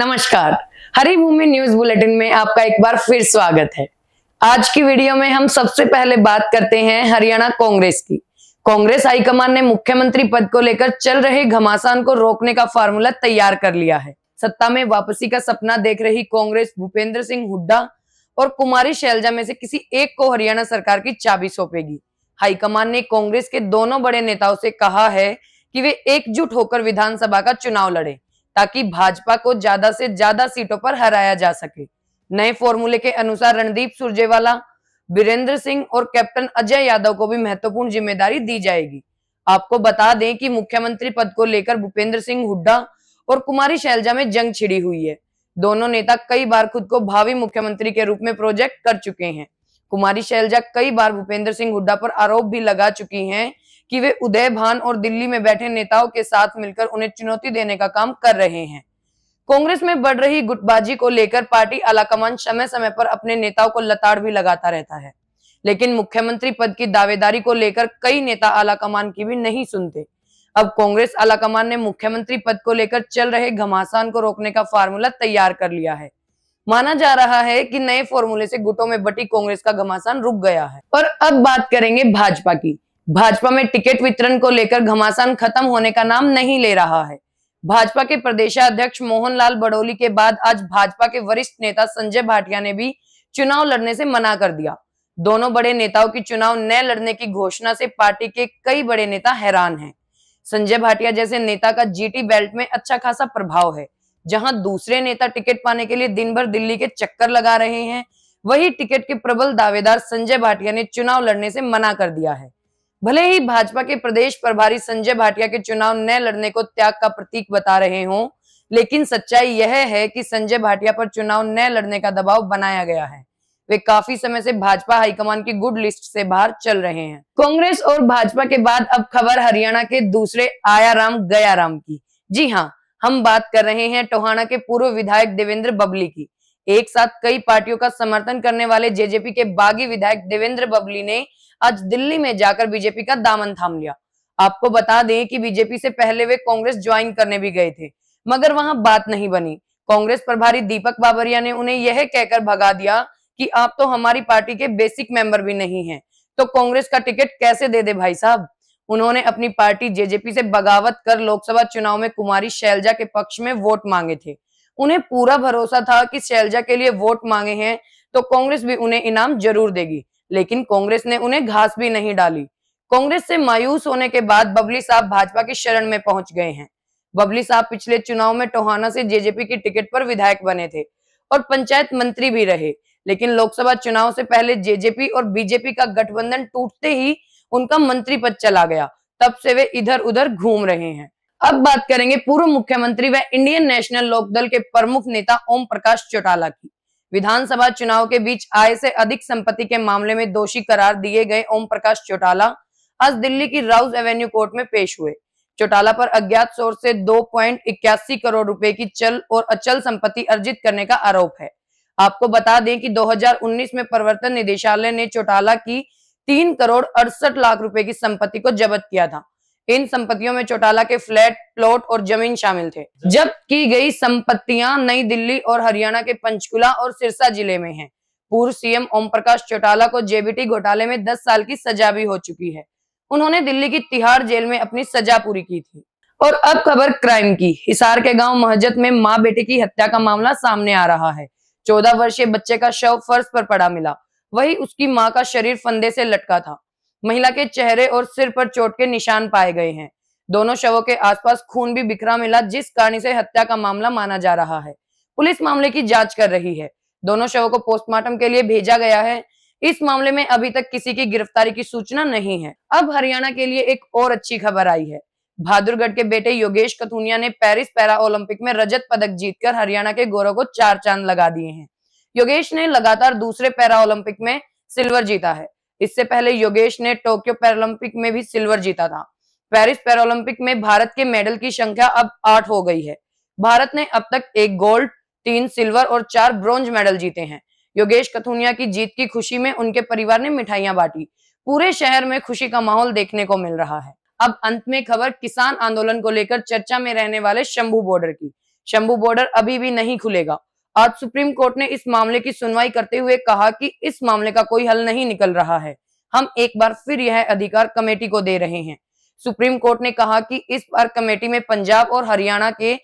नमस्कार Haribhoomi news bulletin में आपका एक बार फिर स्वागत है आज की वीडियो में हम सबसे पहले बात करते हैं हरियाणा कांग्रेस की कांग्रेस हाईकमान ने मुख्यमंत्री पद को लेकर चल रहे घमासान को रोकने का फार्मूला तैयार कर लिया है सत्ता में वापसी का सपना देख रही कांग्रेस भूपेंद्र सिंह हुड्डा और कुमारी शैलजा में से किसी एक को हरियाणा सरकार की चाबी सौंपेगी हाईकमान ने कांग्रेस के दोनों बड़े नेताओं से कहा है कि वे एकजुट होकर विधानसभा का चुनाव लड़े ताकि भाजपा को ज्यादा से ज्यादा सीटों पर हराया जा सके नए फॉर्मूले के अनुसार रणदीप सुरजेवाला बीरेंद्र सिंह और कैप्टन अजय यादव को भी महत्वपूर्ण जिम्मेदारी दी जाएगी आपको बता दें कि मुख्यमंत्री पद को लेकर भूपेंद्र सिंह हुड्डा और कुमारी शैलजा में जंग छिड़ी हुई है दोनों नेता कई बार खुद को भावी मुख्यमंत्री के रूप में प्रोजेक्ट कर चुके हैं कुमारी शैलजा कई बार भूपेंद्र सिंह हुड्डा पर आरोप भी लगा चुकी हैं कि वे उदय भान और दिल्ली में बैठे नेताओं के साथ मिलकर उन्हें चुनौती देने का काम कर रहे हैं कांग्रेस में बढ़ रही गुटबाजी को लेकर पार्टी आलाकमान समय समय पर अपने नेताओं को लताड़ भी लगाता रहता है लेकिन मुख्यमंत्री पद की दावेदारी को लेकर कई नेता आलाकमान की भी नहीं सुनते अब कांग्रेस आलाकमान ने मुख्यमंत्री पद को लेकर चल रहे घमासान को रोकने का फार्मूला तैयार कर लिया है माना जा रहा है कि नए फॉर्मूले से गुटों में बटी कांग्रेस का घमासान रुक गया है और अब बात करेंगे भाजपा की भाजपा में टिकट वितरण को लेकर घमासान खत्म होने का नाम नहीं ले रहा है भाजपा के प्रदेशाध्यक्ष मोहनलाल बड़ोली के बाद आज भाजपा के वरिष्ठ नेता संजय भाटिया ने भी चुनाव लड़ने से मना कर दिया दोनों बड़े नेताओं की चुनाव न लड़ने की घोषणा से पार्टी के कई बड़े नेता हैरान हैं। संजय भाटिया जैसे नेता का जीटी बेल्ट में अच्छा खासा प्रभाव है जहां दूसरे नेता टिकट पाने के लिए दिन भर दिल्ली के चक्कर लगा रहे हैं वही टिकट के प्रबल दावेदार संजय भाटिया ने चुनाव लड़ने से मना कर दिया है भले ही भाजपा के प्रदेश प्रभारी संजय भाटिया के चुनाव न लड़ने को त्याग का प्रतीक बता रहे हों लेकिन सच्चाई यह है कि संजय भाटिया पर चुनाव न लड़ने का दबाव बनाया गया है वे काफी समय से भाजपा हाईकमान की गुड लिस्ट से बाहर चल रहे हैं कांग्रेस और भाजपा के बाद अब खबर हरियाणा के दूसरे आया राम गया राम की जी हाँ हम बात कर रहे हैं टोहाना के पूर्व विधायक देवेंद्र बबली की एक साथ कई पार्टियों का समर्थन करने वाले जेजेपी के बागी विधायक देवेंद्र बबली ने आज दिल्ली में जाकर बीजेपी का दामन थाम लिया आपको बता दें कि बीजेपी से पहले वे कांग्रेस ज्वाइन करने भी गए थे मगर वहां बात नहीं बनी कांग्रेस प्रभारी दीपक बाबरिया ने उन्हें यह कहकर भगा दिया कि आप तो हमारी पार्टी के बेसिक मेंबर भी नहीं हैं तो कांग्रेस का टिकट कैसे दे दे भाई साहब उन्होंने अपनी पार्टी जेजेपी से बगावत कर लोकसभा चुनाव में कुमारी शैलजा के पक्ष में वोट मांगे थे उन्हें पूरा भरोसा था कि शैलजा के लिए वोट मांगे हैं तो कांग्रेस भी उन्हें इनाम जरूर देगी लेकिन कांग्रेस ने उन्हें घास भी नहीं डाली कांग्रेस से मायूस होने के बाद बबली साहब भाजपा की शरण में पहुंच गए हैं बबली साहब पिछले चुनाव में टोहाना से जेजेपी की टिकट पर विधायक बने थे और पंचायत मंत्री भी रहे लेकिन लोकसभा चुनाव से पहले जेजेपी और बीजेपी का गठबंधन टूटते ही उनका मंत्री पद चला गया तब से वे इधर उधर घूम रहे हैं अब बात करेंगे पूर्व मुख्यमंत्री व इंडियन नेशनल लोकदल के प्रमुख नेता ओम प्रकाश चौटाला की विधानसभा चुनाव के बीच आय से अधिक संपत्ति के मामले में दोषी करार दिए गए ओम प्रकाश चौटाला आज दिल्ली की राउस एवेन्यू कोर्ट में पेश हुए चौटाला पर अज्ञात सोर से दो पॉइंट इक्यासी करोड़ रुपए की चल और अचल संपत्ति अर्जित करने का आरोप है आपको बता दें कि 2019 में प्रवर्तन निदेशालय ने चौटाला की तीन करोड़ अड़सठ लाख रुपए की संपत्ति को जब्त किया था इन संपत्तियों में चौटाला के फ्लैट प्लॉट और जमीन शामिल थे जब्त की गई संपत्तियां नई दिल्ली और हरियाणा के पंचकुला और सिरसा जिले में हैं। पूर्व सीएम ओम प्रकाश चौटाला को जेबीटी घोटाले में 10 साल की सजा भी हो चुकी है उन्होंने दिल्ली की तिहाड़ जेल में अपनी सजा पूरी की थी और अब खबर क्राइम की हिसार के गाँव महजत में माँ बेटे की हत्या का मामला सामने आ रहा है चौदह वर्षीय बच्चे का शव फर्श पर पड़ा मिला वही उसकी माँ का शरीर फंदे से लटका था महिला के चेहरे और सिर पर चोट के निशान पाए गए हैं दोनों शवों के आसपास खून भी बिखरा मिला जिस कारण से हत्या का मामला माना जा रहा है पुलिस मामले की जांच कर रही है दोनों शवों को पोस्टमार्टम के लिए भेजा गया है इस मामले में अभी तक किसी की गिरफ्तारी की सूचना नहीं है अब हरियाणा के लिए एक और अच्छी खबर आई है बहादुरगढ़ के बेटे योगेश कथुनिया ने पेरिस पैरा ओलंपिक में रजत पदक जीतकर हरियाणा के गौरव को चार चांद लगा दिए हैं योगेश ने लगातार दूसरे पैरा ओलंपिक में सिल्वर जीता है इससे पहले योगेश ने टोक्यो पैरोलंपिक में भी सिल्वर जीता था पेरिस पैरोलंपिक में भारत के मेडल की संख्या अब आठ हो गई है भारत ने अब तक एक गोल्ड तीन सिल्वर और चार ब्रॉन्ज मेडल जीते हैं योगेश कथुनिया की जीत की खुशी में उनके परिवार ने मिठाइयां बांटी पूरे शहर में खुशी का माहौल देखने को मिल रहा है अब अंत में खबर किसान आंदोलन को लेकर चर्चा में रहने वाले शंभू बॉर्डर की शंभू बॉर्डर अभी भी नहीं खुलेगा आज सुप्रीम कोर्ट ने इस मामले की सुनवाई करते हुए कहा कि इस मामले का कोई हल नहीं निकल रहा है हम एक बार फिर यह अधिकार कमेटी को दे रहे हैं सुप्रीम कोर्ट ने कहा कि इस बार कमेटी में पंजाब और हरियाणा के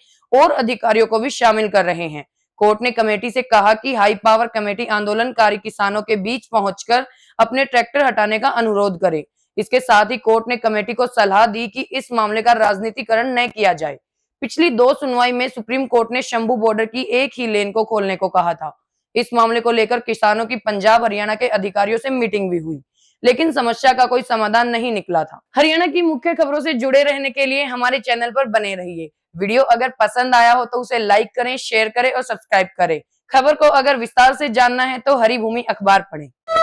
और अधिकारियों को भी शामिल कर रहे हैं कोर्ट ने कमेटी से कहा कि हाई पावर कमेटी आंदोलनकारी किसानों के बीच पहुंचकर अपने ट्रैक्टर हटाने का अनुरोध करे इसके साथ ही कोर्ट ने कमेटी को सलाह दी कि इस मामले का राजनीतिकरण न किया जाए पिछली दो सुनवाई में सुप्रीम कोर्ट ने शंभू बॉर्डर की एक ही लेन को खोलने को कहा था इस मामले को लेकर किसानों की पंजाब हरियाणा के अधिकारियों से मीटिंग भी हुई लेकिन समस्या का कोई समाधान नहीं निकला था हरियाणा की मुख्य खबरों से जुड़े रहने के लिए हमारे चैनल पर बने रहिए वीडियो अगर पसंद आया हो तो उसे लाइक करें शेयर करें और सब्सक्राइब करें खबर को अगर विस्तार से जानना है तो हरी भूमि अखबार पढ़ें